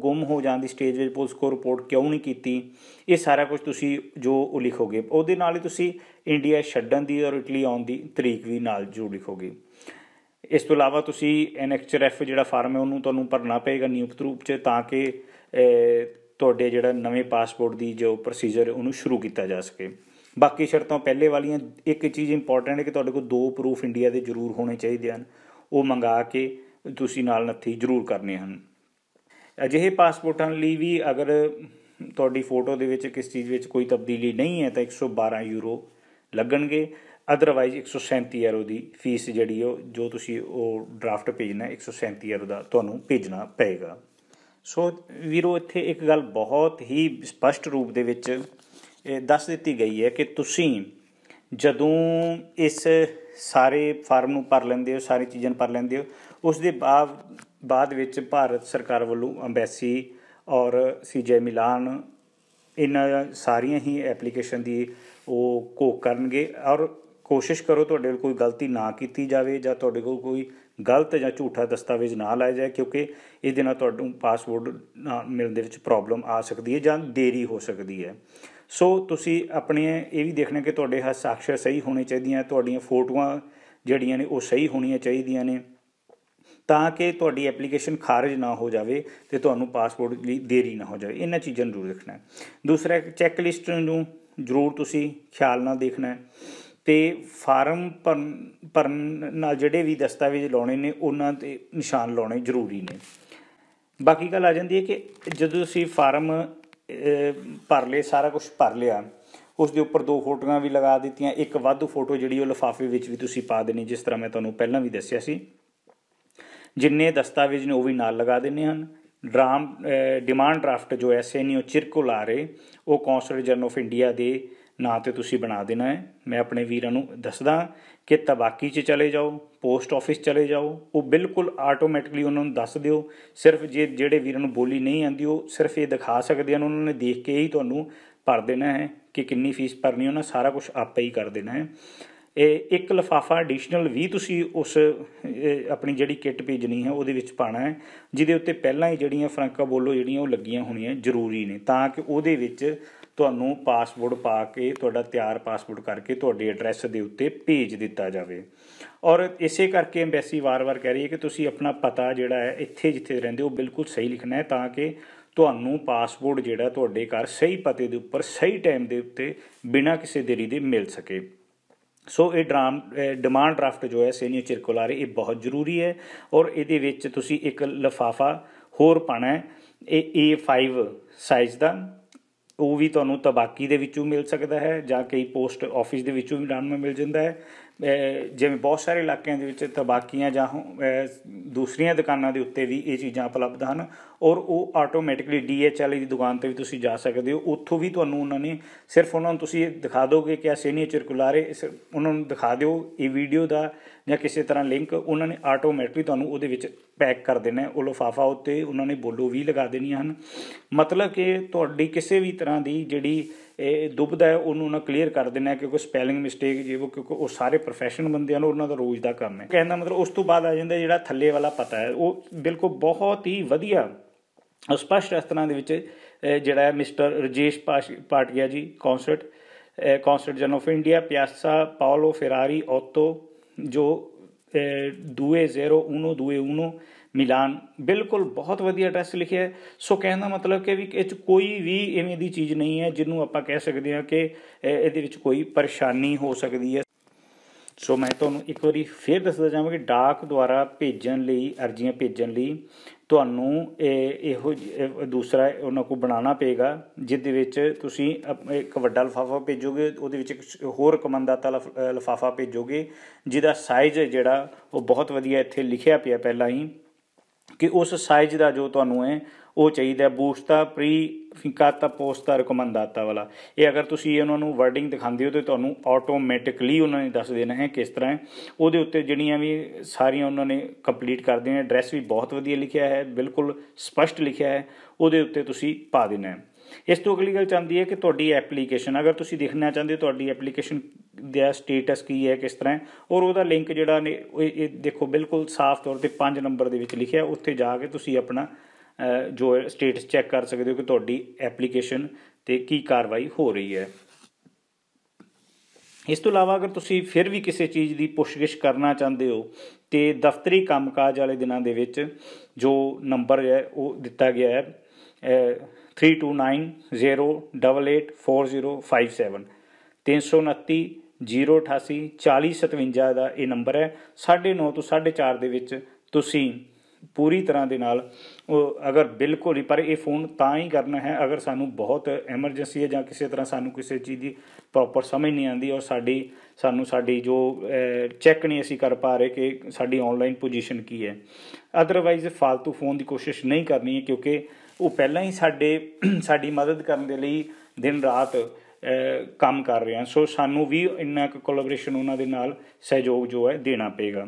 ਗੁੰਮ ਹੋ ਜਾਣ ਦੀ ਸਟੇਜ ਵਿੱਚ ਪੁਲਿਸ ਕੋ ਰਿਪੋਰਟ ਕਿਉਂ ਨਹੀਂ ਕੀਤੀ ਇਹ ਸਾਰਾ ਕੁਝ ਤੁਸੀਂ ਜੋ ਉਹ ਲਿਖੋਗੇ ਉਹਦੇ ਨਾਲ ਹੀ ਤੁਸੀਂ ਇੰਡੀਆ ਛੱਡਣ ਦੀ ਔਰ ਇਟਲੀ ਆਉਣ ਦੀ ਤਰੀਕ ਵੀ ਨਾਲ ਜੋ ਲਿਖੋਗੇ ਇਸ ਤੋਂ ਇਲਾਵਾ ਤੁਸੀਂ ਐਨਐਚਆਰਐਫ ਜਿਹੜਾ ਫਾਰਮ ਹੈ ਉਹਨੂੰ ਤੁਹਾਨੂੰ ਭਰਨਾ ਪਏਗਾ ਨਿਯੁਕਤ ਰੂਪ 'ਚ ਤਾਂ ਕਿ ਤੁਹਾਡੇ ਜਿਹੜਾ ਨਵੇਂ ਪਾਸਪੋਰਟ ਦੀ ਜੋ ਪ੍ਰੋਸੀਜਰ ਉਹਨੂੰ ਸ਼ੁਰੂ ਕੀਤਾ ਜਾ ਸਕੇ ਬਾਕੀ ਸ਼ਰਤਾਂ ਪਹਿਲੇ ਵਾਲੀਆਂ ਇੱਕ ਚੀਜ਼ ਇੰਪੋਰਟੈਂਟ ਹੈ ਕਿ ਤੁਹਾਡੇ ਕੋਲ ਦੋ ਪ੍ਰੂਫ ਇੰਡੀਆ ਦੇ ਜ਼ਰੂਰ ਹੋਣੇ ਚਾਹੀਦੇ ਹਨ ਉਹ ਮੰਗਾ ਕੇ ਤੁਸੀਂ ਨਾਲ ਨੱਥੀ ਜ਼ਰੂਰ ਕਰਨੇ ਹਨ ਅਜਿਹੇ ਪਾਸਪੋਰਟਾਂ ਲਈ ਵੀ ਅਗਰ ਤੁਹਾਡੀ ਫੋਟੋ ਦੇ ਵਿੱਚ ਕਿਸ ਚੀਜ਼ ਵਿੱਚ ਕੋਈ ਤਬਦੀਲੀ ਨਹੀਂ ਹੈ ਤਾਂ 112 ਯੂਰੋ ਲੱਗਣਗੇ ਅਦਰਵਾਈਜ਼ 137 ਯੂਰੋ ਦੀ ਫੀਸ ਜਿਹੜੀ ਉਹ ਜੋ ਤੁਸੀਂ ਉਹ ਡਰਾਫਟ ਭੇਜਣਾ 137 ਯੂਰੋ ਦਾ ਤੁਹਾਨੂੰ ਭੇਜਣਾ ਪਏਗਾ ਸੋ ਵੀਰੋ ਇੱਥੇ ਇੱਕ ਗੱਲ ਬਹੁਤ ਹੀ ਸਪਸ਼ਟ ਰੂਪ ਦੇ ਵਿੱਚ ਦੱਸ ਦਿੱਤੀ ਗਈ ਹੈ ਕਿ ਤੁਸੀਂ ਜਦੋਂ ਇਸ ਸਾਰੇ ਫਾਰਮ ਨੂੰ ਭਰ ਲੈਂਦੇ ਹੋ ਸਾਰੀ ਚੀਜ਼ਾਂ ਭਰ ਲੈਂਦੇ ਹੋ ਉਸ ਦੇ ਬਾਅਦ ਬਾਅਦ ਵਿੱਚ ਭਾਰਤ ਸਰਕਾਰ ਵੱਲੋਂ ਐਮਬੈਸੀ ਔਰ ਸੀਜੇ ਮਿਲਾਨ ਇਹਨਾਂ ਸਾਰੀਆਂ ਹੀ ਐਪਲੀਕੇਸ਼ਨ ਦੀ ਉਹ ਕੋ ਕਰਨਗੇ ਔਰ ਕੋਸ਼ਿਸ਼ ਕਰੋ ਤੁਹਾਡੇ ਕੋਲ ਕੋਈ ਗਲਤੀ ਨਾ ਕੀਤੀ ਜਾਵੇ ਜਾਂ ਤੁਹਾਡੇ ਕੋਲ ਕੋਈ ਗਲਤ ਜਾਂ ਝੂਠਾ ਦਸਤਾਵੇਜ਼ ਨਾ ਲਾਇਆ ਜਾਏ ਕਿਉਂਕਿ ਇਹਦੇ ਨਾਲ ਤੁਹਾਨੂੰ ਪਾਸਵਰਡ ਮਿਲਣ ਦੇ ਵਿੱਚ ਪ੍ਰੋਬਲਮ ਆ ਸਕਦੀ ਹੈ ਜਾਂ ਦੇਰੀ ਹੋ ਸਕਦੀ ਹੈ ਸੋ ਤੁਸੀਂ ਆਪਣੇ ਇਹ ਵੀ ਦੇਖਣਾ ਕਿ ਤੁਹਾਡੇ ਹੱਥ ਸਾਖਸ਼ਰ ਸਹੀ ਹੋਣੇ ਚਾਹੀਦੀਆਂ ਤੁਹਾਡੀਆਂ ਫੋਟੋਆਂ ਜਿਹੜੀਆਂ ਨੇ ਉਹ ਸਹੀ ਹੋਣੀਆਂ ਚਾਹੀਦੀਆਂ ਨੇ ਤਾਂ ਕਿ ਤੁਹਾਡੀ ਐਪਲੀਕੇਸ਼ਨ ਖਾਰਜ ਨਾ ਹੋ ਜਾਵੇ ਤੇ ਤੁਹਾਨੂੰ ਪਾਸਪੋਰਟ ਲਈ ਦੇਰੀ ਨਾ ਹੋ ਜਾਵੇ ਇਹਨਾਂ ਚੀਜ਼ਾਂ ਨੂੰ ਜ਼ਰੂਰ ਦੇਖਣਾ ਦੂਸਰਾ ਚੈੱਕ ਲਿਸਟ ਨੂੰ ਜ਼ਰੂਰ ਤੁਸੀਂ ਖਿਆਲ ਨਾਲ ਦੇਖਣਾ ਹੈ ਤੇ ਫਾਰਮ ਪਰ ਨਾਲ ਜਿਹੜੇ ਵੀ ਦਸਤਾਵੇਜ਼ ਲਾਉਣੇ ਨੇ ਉਹਨਾਂ ਤੇ ਨਿਸ਼ਾਨ ਲਾਉਣੇ ਜ਼ਰੂਰੀ ਨੇ ਬਾਕੀ ਗੱਲ ਆ ਜਾਂਦੀ ਹੈ ਕਿ ਜਦੋਂ ਤੁਸੀਂ ਫਾਰਮ ਭਰ ਲਏ ਸਾਰਾ ਕੁਝ ਭਰ ਲਿਆ ਉਸ ਦੇ ਉੱਪਰ ਦੋ ਫੋਟੋਆਂ ਵੀ ਲਗਾ ਦਿੱਤੀਆਂ ਇੱਕ ਵਾਧੂ ਫੋਟੋ ਜਿਹੜੀ ਉਹ ਲਿਫਾਫੇ ਵਿੱਚ ਵੀ ਤੁਸੀਂ ਪਾ ਦੇਣੀ ਜਿਸ ਤਰ੍ਹਾਂ ਮੈਂ ਤੁਹਾਨੂੰ ਪਹਿਲਾਂ ਵੀ ਦੱਸਿਆ ਸੀ ਜਿੰਨੇ ਦਸਤਾਵੇਜ਼ ਨੇ ਉਹ ਵੀ ਨਾਲ ਲਗਾ ਦੇਣੇ ਹਨ ਡਰਾਮ ਡਿਮਾਂਡ ਡਰਾਫਟ ਜੋ ਐਸੇ ਨਹੀਂ ਉਹ ਰਹੇ ਉਹ ਕੌਂਸਲਰ ਜਨਰਲ ਆਫ ਇੰਡੀਆ ਦੇ ਨਾਂ ਤੇ ਤੁਸੀਂ ਬਣਾ ਦੇਣਾ ਹੈ ਮੈਂ ਆਪਣੇ ਵੀਰਾਂ ਨੂੰ ਦੱਸਦਾ ਕਿ ਤਬਾਕੀ 'ਚ ਚਲੇ ਜਾਓ ਪੋਸਟ ਆਫਿਸ ਚਲੇ ਜਾਓ ਉਹ ਬਿਲਕੁਲ ਆਟੋਮੈਟਿਕਲੀ ਉਹਨਾਂ ਨੂੰ ਦੱਸ ਦਿਓ ਸਿਰਫ ਜੇ ਜਿਹੜੇ ਵੀਰਾਂ ਨੂੰ ਬੋਲੀ ਨਹੀਂ ਆਂਦੀ ਉਹ ਸਿਰਫ ਇਹ ਦਿਖਾ ਸਕਦੇ ਹਨ ਉਹਨਾਂ ਨੇ ਦੇਖ ਕੇ ਹੀ ਤੁਹਾਨੂੰ ਭਰ ਦੇਣਾ ਹੈ ਕਿ ਕਿੰਨੀ ਫੀਸ ਭਰਨੀ ਉਹਨਾਂ ਸਾਰਾ ਕੁਝ ਆਪੇ ਹੀ ਕਰ ਦੇਣਾ ਹੈ ਇਹ ਇੱਕ ਲਫਾਫਾ ਐਡੀਸ਼ਨਲ ਵੀ ਤੁਸੀਂ ਉਸ ਆਪਣੀ ਜਿਹੜੀ ਕਿੱਟ ਭੇਜਣੀ ਹੈ ਉਹਦੇ ਵਿੱਚ ਪਾਣਾ ਹੈ ਜਿਹਦੇ ਉੱਤੇ ਪਹਿਲਾਂ ਹੀ ਜਿਹੜੀਆਂ ਫਰਾਂਕਾ ਬੋਲੋ ਜਿਹੜੀਆਂ ਉਹ ਲੱਗੀਆਂ ਹੋਣੀਆਂ ਜ਼ਰੂਰੀ ਨੇ ਤਾਂ ਕਿ ਉਹਦੇ ਵਿੱਚ ਤੁਹਾਨੂੰ ਪਾਸਵਰਡ ਪਾ ਕੇ ਤੁਹਾਡਾ ਤਿਆਰ ਪਾਸਵਰਡ ਕਰਕੇ ਤੁਹਾਡੇ ਐਡਰੈਸ ਦੇ ਉੱਤੇ ਭੇਜ ਦਿੱਤਾ ਜਾਵੇ ਔਰ ਇਸੇ ਕਰਕੇ ਐਮਬੈਸੀ ਵਾਰ-ਵਾਰ ਕਹਿ ਰਹੀ ਹੈ ਕਿ ਤੁਸੀਂ ਆਪਣਾ ਪਤਾ ਜਿਹੜਾ ਹੈ ਇੱਥੇ ਜਿੱਥੇ ਰਹਿੰਦੇ ਹੋ ਬਿਲਕੁਲ ਸਹੀ ਲਿਖਣਾ ਹੈ ਤਾਂ ਕਿ ਤੁਹਾਨੂੰ ਪਾਸਪੋਰਟ ਜਿਹੜਾ ਤੁਹਾਡੇ ਘਰ ਸਹੀ ਪਤੇ ਦੇ ਉੱਪਰ ਸਹੀ ਟਾਈਮ ਦੇ ਉੱਤੇ ਬਿਨਾਂ ਕਿਸੇ ਦੇਰੀ ਦੇ ਮਿਲ ਸਕੇ ਸੋ ਇਹ ਡਰਾਮ ਡਿਮਾਂਡ ਡਰਾਫਟ ਜੋ ਹੈ ਸੀਨੀਅਰ ਸਰਕੂਲਰ ਇਹ ਬਹੁਤ ਜ਼ਰੂਰੀ ਹੈ ਔਰ ਇਹਦੇ ਵਿੱਚ ਤੁਸੀਂ ਇੱਕ ਲਫਾਫਾ ਹੋਰ ਪਾਣਾ ਹੈ ਇਹ A5 ਸਾਈਜ਼ ਦਾ ਉਹ ਵੀ ਤੁਹਾਨੂੰ ਤਬਾਕੀ ਦੇ ਵਿੱਚੋਂ ਮਿਲ ਸਕਦਾ ਹੈ ਜਾਂ ਕਈ ਪੋਸਟ ਆਫਿਸ ਦੇ ਵਿੱਚੋਂ ਵੀ ਡਾਂਮਾ ਮਿਲ ਜਾਂਦਾ ਹੈ ਜਿਵੇਂ ਬਹੁਤ ਸਾਰੇ ਇਲਾਕਿਆਂ ਦੇ ਵਿੱਚ ਤਬਾਕੀਆਂ ਜਾਂ ਦੂਸਰੀਆਂ ਦੁਕਾਨਾਂ ਦੇ ਉੱਤੇ ਵੀ ਇਹ ਚੀਜ਼ਾਂ ਉਪਲਬਧ ਹਨ ਔਰ ਉਹ ਆਟੋਮੈਟਿਕਲੀ ਡੀਐਚਐਲ e ਦੀ ਦੁਕਾਨ ਤੇ ਵੀ ਤੁਸੀਂ ਜਾ ਸਕਦੇ ਹੋ ਉੱਥੋਂ ਵੀ ਤੁਹਾਨੂੰ ਉਹਨਾਂ ਨੇ ਸਿਰਫ ਉਹਨਾਂ ਨੂੰ ਤੁਸੀਂ ਦਿਖਾ ਦੋਗੇ ਕਿ ਆ ਸੀਨੀਅਰ ਇਸ ਉਹਨਾਂ ਨੂੰ ਦਿਖਾ ਦਿਓ ਇਹ ਵੀਡੀਓ ਦਾ ਜਾਂ ਕਿਸੇ ਤਰ੍ਹਾਂ ਲਿੰਕ ਉਹਨਾਂ ਨੇ ਆਟੋਮੈਟਿਕਲੀ ਤੁਹਾਨੂੰ ਉਹਦੇ ਵਿੱਚ ਪੈਕ ਕਰ ਦੇਣਾ ਉਹ ਲਫਾਫਾ ਉੱਤੇ ਉਹਨਾਂ ਨੇ ਬੋਲੋ ਵੀ ਲਗਾ ਦੇਣੀਆਂ ਹਨ ਮਤਲਬ ਕਿ ਤੁਹਾਡੀ ਕਿਸੇ ਵੀ ਤਰ੍ਹਾਂ ਦੀ ਜਿਹੜੀ ਇਹ ਦੁਬਦਾ ਹੈ ਉਹਨੂੰ ਨਾ ਕਲੀਅਰ ਕਰ ਦੇਣਾ ਕਿਉਂਕਿ ਸਪੈਲਿੰਗ ਮਿਸਟੇਕ ਜੇ ਉਹ ਕਿਉਂਕਿ ਉਹ ਸਾਰੇ ਪ੍ਰੋਫੈਸ਼ਨਲ ਬੰਦਿਆਂ ਨੂੰ ਉਹਨਾਂ ਦਾ ਰੋਜ਼ ਦਾ ਕੰਮ ਹੈ ਕਹਿੰਦਾ ਮਤਲਬ ਉਸ ਤੋਂ ਬਾਅਦ ਆ ਜਾਂਦਾ ਜਿਹੜਾ ਥੱਲੇ ਵਾਲਾ ਪਤਾ ਹੈ ਉਹ ਬਿਲਕੁਲ ਬਹੁਤ ਹੀ ਵਧੀਆ ਸਪਸ਼ਟ ਇਸ ਤਰ੍ਹਾਂ ਦੇ ਵਿੱਚ ਜਿਹੜਾ mister Rajesh Patia ji consulate consulate general of India Piazza Paolo Ferrari otto ਜੋ 20121 ਮਿਲਾਨ ਬਿਲਕੁਲ ਬਹੁਤ ਵਧੀਆ ਐਡਰੈਸ ਲਿਖਿਆ ਹੈ ਸੋ ਕਹਿੰਦਾ ਮਤਲਬ ਕਿ ਵੀ ਇਹ ਚ ਕੋਈ ਵੀ ਐਵੇਂ ਦੀ ਚੀਜ਼ ਨਹੀਂ ਹੈ ਜਿਹਨੂੰ ਆਪਾਂ ਕਹਿ ਸਕਦੇ ਹਾਂ ਕਿ ਇਹਦੇ ਵਿੱਚ ਕੋਈ ਪਰੇਸ਼ਾਨੀ ਹੋ ਸਕਦੀ ਹੈ ਸੋ ਮੈਂ ਤੁਹਾਨੂੰ ਇੱਕ ਵਾਰੀ ਫੇਰ ਦੱਸਦਾ ਜਾਵਾਂ ਕਿ ਡਾਕ ਦੁਆਰਾ ਭੇਜਣ ਲਈ ਅਰਜ਼ੀਆਂ ਭੇਜਣ ਲਈ ਤੁਹਾਨੂੰ ਇਹ ਇਹੋ ਦੂਸਰਾ ਉਹਨਾਂ ਕੋ ਬਣਾਉਣਾ ਪਏਗਾ ਦੇ ਵਿੱਚ ਤੁਸੀਂ ਇੱਕ ਵੱਡਾ ਲਫਾਫਾ ਭੇਜੋਗੇ ਉਹਦੇ ਵਿੱਚ ਇੱਕ ਹੋਰ ਕਮੰਦਾਤਾ ਲਫਾਫਾ ਭੇਜੋਗੇ ਜਿਹਦਾ ਸਾਈਜ਼ ਜਿਹੜਾ ਉਹ ਬਹੁਤ ਵਧੀਆ ਇੱਥੇ ਲਿਖਿਆ ਪਿਆ ਪਹਿਲਾਂ ਹੀ ਕਿ ਉਸ ਸਾਈਜ਼ ਦਾ ਜੋ ਤੁਹਾਨੂੰ ਹੈ ਉਹ ਚਾਹੀਦਾ ਬੂਸਟਾ ਪ੍ਰੀ ਫਿੰਕਾਤਾ ਪੋਸਟਾ ਰეკਮੈਂਡਾਤਾ ਵਾਲਾ ਇਹ ਅਗਰ ਤੁਸੀਂ ਉਹਨਾਂ ਨੂੰ ਵਰਡਿੰਗ ਦਿਖਾਉਂਦੇ ਹੋ ਤੇ ਤੁਹਾਨੂੰ ਆਟੋਮੈਟਿਕਲੀ ਉਹਨਾਂ ਨੇ ਦੱਸ ਦੇਣਾ ਹੈ ਕਿਸ ਤਰ੍ਹਾਂ ਉਹਦੇ ਉੱਤੇ ਜਿਹੜੀਆਂ ਵੀ ਸਾਰੀਆਂ ਉਹਨਾਂ ਨੇ ਕੰਪਲੀਟ ਕਰ ਦੇਣੀਆਂ ਐਡਰੈਸ ਵੀ ਬਹੁਤ ਵਧੀਆ ਲਿਖਿਆ ਹੈ ਬਿਲਕੁਲ ਸਪਸ਼ਟ ਲਿਖਿਆ ਹੈ ਉਹਦੇ ਉੱਤੇ ਤੁਸੀਂ ਪਾ ਦੇਣਾ ਹੈ ਇਸ ਤੋਂ ਅਗਲੀ ਗੱਲ ਚਾਹੁੰਦੀ ਹੈ ਕਿ ਤੁਹਾਡੀ ਐਪਲੀਕੇਸ਼ਨ ਅਗਰ ਤੁਸੀਂ ਦੇਖਣਾ ਚਾਹੁੰਦੇ ਹੋ ਤੁਹਾਡੀ ਐਪਲੀਕੇਸ਼ਨ ਦਾ ਸਟੇਟਸ ਕੀ ਹੈ ਕਿਸ ਤਰ੍ਹਾਂ ਔਰ ਉਹਦਾ ਲਿੰਕ ਜਿਹੜਾ ਨੇ ਇਹ ਦੇਖੋ ਬਿਲਕੁਲ ਸਾਫ਼ ਤੌਰ ਤੇ 5 ਨੰਬਰ ਦੇ ਵਿੱਚ ਲਿਖਿਆ ਉੱਥੇ ਜਾ ਕੇ ਤੁਸੀਂ ਆਪਣਾ ਜੋ ਸਟੇਟਸ ਚੈੱਕ ਕਰ ਸਕਦੇ ਹੋ ਕਿ ਤੁਹਾਡੀ ਐਪਲੀਕੇਸ਼ਨ ਤੇ ਕੀ ਕਾਰਵਾਈ ਹੋ ਰਹੀ ਹੈ ਇਸ ਤੋਂ ਇਲਾਵਾ ਅਗਰ ਤੁਸੀਂ ਫਿਰ ਵੀ ਕਿਸੇ ਚੀਜ਼ ਦੀ ਪੁੱਛਗਿੱਛ ਕਰਨਾ ਚਾਹੁੰਦੇ ਹੋ ਤੇ ਦਫ਼ਤਰੀ ਕੰਮਕਾਜ ਵਾਲੇ ਦਿਨਾਂ ਦੇ ਵਿੱਚ ਜੋ ਨੰਬਰ ਹੈ ਉਹ ਦਿੱਤਾ ਗਿਆ ਹੈ 3290884057 329 ਦਾ ਇਹ ਨੰਬਰ ਹੈ 9:30 ਤੋਂ 4:30 ਦੇ ਵਿੱਚ ਤੁਸੀਂ ਪੂਰੀ ਤਰ੍ਹਾਂ ਦੇ ਨਾਲ ਅਗਰ ਬਿਲਕੁਲ ਹੀ ਪਰ ਇਹ ਫੋਨ ਤਾਂ ਹੀ ਕਰਨਾ ਹੈ ਅਗਰ ਸਾਨੂੰ ਬਹੁਤ ਐਮਰਜੈਂਸੀ ਹੈ ਜਾਂ ਕਿਸੇ ਤਰ੍ਹਾਂ ਸਾਨੂੰ ਕਿਸੇ ਚੀਜ਼ ਦੀ ਪ੍ਰੋਪਰ ਸਮਝ ਨਹੀਂ ਆਂਦੀ ਔਰ ਸਾਡੀ ਸਾਨੂੰ ਸਾਡੀ ਜੋ ਚੈੱਕ ਨਹੀਂ ਅਸੀਂ ਕਰ ਪਾ ਰਹੇ ਕਿ ਸਾਡੀ ਆਨਲਾਈਨ ਪੋਜੀਸ਼ਨ ਕੀ ਹੈ ਅਦਰਵਾਈਜ਼ ਫਾਲਤੂ ਫੋਨ ਦੀ ਕੋਸ਼ਿਸ਼ ਨਹੀਂ ਕਰਨੀ ਹੈ ਕਿਉਂਕਿ ਉਹ ਪਹਿਲਾਂ ਹੀ ਸਾਡੇ ਸਾਡੀ ਮਦਦ ਕਰਨ ਦੇ ਲਈ ਦਿਨ ਰਾਤ ਕੰਮ ਕਰ ਰਹੇ ਹਨ ਸੋ ਸਾਨੂੰ ਵੀ ਇੰਨਾ ਕੋਲੈਬੋਰੇਸ਼ਨ ਉਹਨਾਂ ਦੇ ਨਾਲ ਸਹਿਯੋਗ ਜੋ ਹੈ ਦੇਣਾ ਪਏਗਾ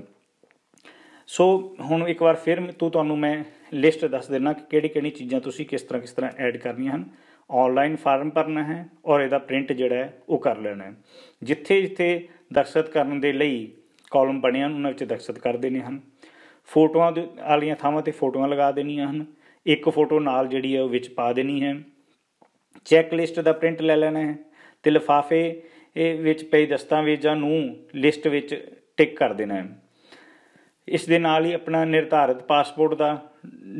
ਸੋ ਹੁਣ ਇੱਕ ਵਾਰ ਫਿਰ ਤੂੰ ਤੁਹਾਨੂੰ ਮੈਂ ਲਿਸਟ ਦੱਸ ਦੇਣਾ ਕਿ ਕਿਹੜੀ ਕਿਹੜੀ ਚੀਜ਼ਾਂ ਤੁਸੀਂ ਕਿਸ ਤਰ੍ਹਾਂ ਕਿਸ ਤਰ੍ਹਾਂ ਐਡ ਕਰਨੀਆਂ ਹਨ ਆਨਲਾਈਨ ਫਾਰਮ ਭਰਨਾ ਹੈ ਔਰ ਇਹਦਾ ਪ੍ਰਿੰਟ ਜਿਹੜਾ ਹੈ ਉਹ ਕਰ ਲੈਣਾ ਹੈ ਜਿੱਥੇ ਜਿੱਥੇ ਦਰਸ਼ਤ ਕਰਨ ਦੇ ਲਈ ਕਾਲਮ ਬਣਿਆ ਉਹਨਾਂ ਵਿੱਚ ਦਰਸ਼ਤ ਕਰ ਦੇਣੇ ਹਨ ਫੋਟੋਆਂ ਦੇ ਵਾਲੀਆਂ ਥਾਵਾਂ ਤੇ ਫੋਟੋਆਂ ਲਗਾ ਦੇਣੀਆਂ ਹਨ ਇੱਕ ਫੋਟੋ ਨਾਲ ਜਿਹੜੀ ਹੈ ਉਹ ਵਿੱਚ ਪਾ ਦੇਣੀ ਹੈ ਚੈੱਕ ਲਿਸਟ ਦਾ ਪ੍ਰਿੰਟ ਲੈ ਲੈਣਾ ਹੈ ਤੇ ਲਿਫਾਫੇ ਇਹ ਵਿੱਚ ਪਈ ਦਸਤਾਵੇਜ਼ਾਂ ਨੂੰ ਲਿਸਟ ਵਿੱਚ ਟਿਕ ਕਰ ਦੇਣਾ ਹੈ ਇਸ ਦੇ ਨਾਲ ਹੀ ਆਪਣਾ ਨਿਰਧਾਰਿਤ ਪਾਸਪੋਰਟ ਦਾ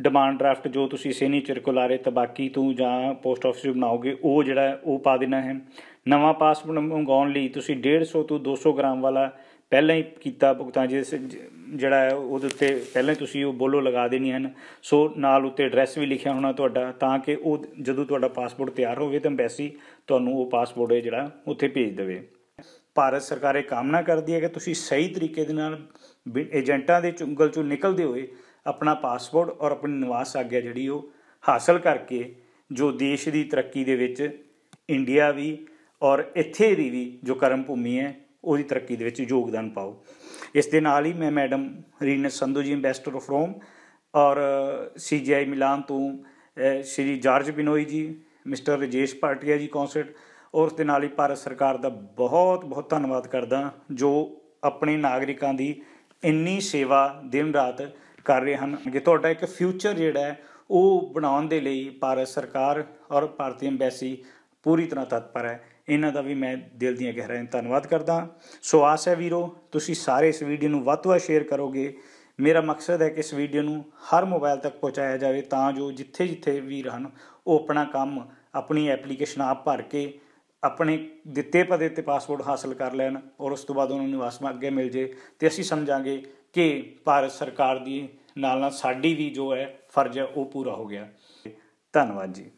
ਡਿਮਾਂਡ ਡਰਾਫਟ ਜੋ ਤੁਸੀਂ ਸੇਨੀ ਚਿਰਕੁਲਾਰੇ ਤਬਾਕੀ ਤੋਂ ਜਾਂ ਪੋਸਟ ਆਫਿਸ ਬਣਾਓਗੇ ਉਹ ਜਿਹੜਾ ਉਹ ਪਾ ਦੇਣਾ ਹੈ ਨਵਾਂ ਪਾਸਪੋਰਟ ਮੰਗਾਉਣ ਲਈ ਤੁਸੀਂ 150 ਤੋਂ 200 ਗ੍ਰਾਮ ਵਾਲਾ ਪਹਿਲਾਂ ਹੀ ਕੀਤਾ ਭੁਗਤਾਨ ਜਿਸ ਜਿਹੜਾ ਹੈ ਉਹਦੇ ਉੱਤੇ ਪਹਿਲਾਂ ਹੀ ਤੁਸੀਂ ਉਹ ਬੋਲੋ ਲਗਾ ਦੇਣੀ ਹਨ ਸੋ ਨਾਲ ਉੱਤੇ ਐਡਰੈਸ ਵੀ ਲਿਖਿਆ ਹੋਣਾ ਤੁਹਾਡਾ ਤਾਂ ਕਿ ਉਹ ਜਦੋਂ ਤੁਹਾਡਾ ਪਾਸਪੋਰਟ ਤਿਆਰ ਹੋਵੇ ਤਾਂ ਐਮਬੈਸੀ ਤੁਹਾਨੂੰ ਉਹ ਪਾਸਪੋਰਟ ਜਿਹੜਾ ਉੱਥੇ ਭੇਜ ਦੇਵੇ ਭਾਰਤ ਸਰਕਾਰ ਇਹ ਕਾਮਨਾ ਕਰਦੀ ਹੈ ਕਿ ਤੁਸੀਂ ਸਹੀ ਤਰੀਕੇ ਦੇ ਨਾਲ ਏਜੰਟਾਂ ਦੇ ਚੁੰਗਲ ਚੋਂ ਨਿਕਲਦੇ ਹੋਏ ਆਪਣਾ ਪਾਸਪੋਰਟ ਔਰ ਆਪਣੀ ਨਿਵਾਸ ਆਗਿਆ ਜਿਹੜੀ ਉਹ ਹਾਸਲ ਕਰਕੇ ਜੋ ਦੇਸ਼ ਦੀ ਤਰੱਕੀ ਦੇ ਵਿੱਚ ਇੰਡੀਆ ਵੀ ਔਰ ਇੱਥੇ ਦੀ ਵੀ ਜੋ ਕਰਮ ਭੂਮੀ ਹੈ ਉਹਦੀ ਤਰੱਕੀ ਦੇ ਵਿੱਚ ਯੋਗਦਾਨ ਪਾਓ ਇਸ ਦੇ ਨਾਲ ਹੀ ਮੈਂ ਮੈਡਮ ਰੀਨਾ ਸੰਧੂ ਜੀ ਐਮਬੈਸਡਰ ਆਫ ਰੋਮ ਔਰ ਸੀਜੀਆਈ ਮਿਲਾਨ ਤੋਂ ਸ਼੍ਰੀ ਜਾਰਜ ਬਿਨੋਈ ਜੀ ਮਿਸਟਰ ਰਜੇਸ਼ ਪਾਟਿਆ ਜੀ ਕੌਂਸਲ ਔਰ ਦੇ ਨਾਲ ਹੀ ਭਾਰਤ ਸਰਕਾਰ ਦਾ ਬਹੁਤ ਬਹੁਤ ਧੰਨਵਾਦ ਕਰਦਾ ਜੋ ਆਪਣੇ ਨਾਗਰਿਕਾਂ ਦੀ ਇੰਨੀ ਸੇਵਾ ਦਿਨ ਰਾਤ ਕਰ ਰਹੇ ਹਨ ਕਿ ਤੁਹਾਡਾ ਇੱਕ ਫਿਊਚਰ ਜਿਹੜਾ ਹੈ ਉਹ ਬਣਾਉਣ ਦੇ ਲਈ ਭਾਰਤ ਸਰਕਾਰ ਔਰ ਭਾਰਤੀ ਐਮਬੈਸੀ ਪੂਰੀ ਤਰ੍ਹਾਂ ਤਤਪਰ ਹੈ ਇਹਨਾਂ ਦਾ ਵੀ ਮੈਂ ਦਿਲ ਦੀਆਂ ਗਹਿਰਾਈਆਂ ਧੰਨਵਾਦ ਕਰਦਾ ਸੋ ਆਸ ਹੈ ਵੀਰੋ ਤੁਸੀਂ ਸਾਰੇ ਇਸ ਵੀਡੀਓ ਨੂੰ ਵੱਧ ਤੋਂ ਵੱਧ ਸ਼ੇਅਰ ਕਰੋਗੇ ਮੇਰਾ ਮਕਸਦ ਹੈ ਕਿ ਇਸ ਵੀਡੀਓ ਨੂੰ ਹਰ ਮੋਬਾਈਲ ਤੱਕ ਪਹੁੰਚਾਇਆ ਜਾਵੇ ਤਾਂ ਜੋ ਜਿੱਥੇ-ਜਿੱਥੇ ਵੀਰ ਹਨ ਉਹ ਆਪਣਾ ਕੰਮ ਆਪਣੀ ਐਪਲੀਕੇਸ਼ਨ ਆਪ ਭਰ ਕੇ ਆਪਣੇ ਦਿੱਤੇ ਪਦੇ ਤੇ ਪਾਸਪੋਰਟ ਹਾਸਲ ਕਰ ਲੈਣ ਔਰ ਉਸ ਤੋਂ ਬਾਅਦ ਉਹਨਾਂ ਨੂੰ ਨਿਵਾਸ ਅੱਗੇ ਮਿਲ ਜੇ ਤੇ ਅਸੀਂ ਸਮਝਾਂਗੇ ਕਿ ਭਾਰਤ ਸਰਕਾਰ ਦੀ ਨਾਲ ਨਾਲ ਸਾਡੀ ਵੀ ਜੋ ਹੈ ਫਰਜ਼ ਹੈ ਉਹ ਪੂਰਾ ਹੋ ਗਿਆ ਧੰਨਵਾਦ ਜੀ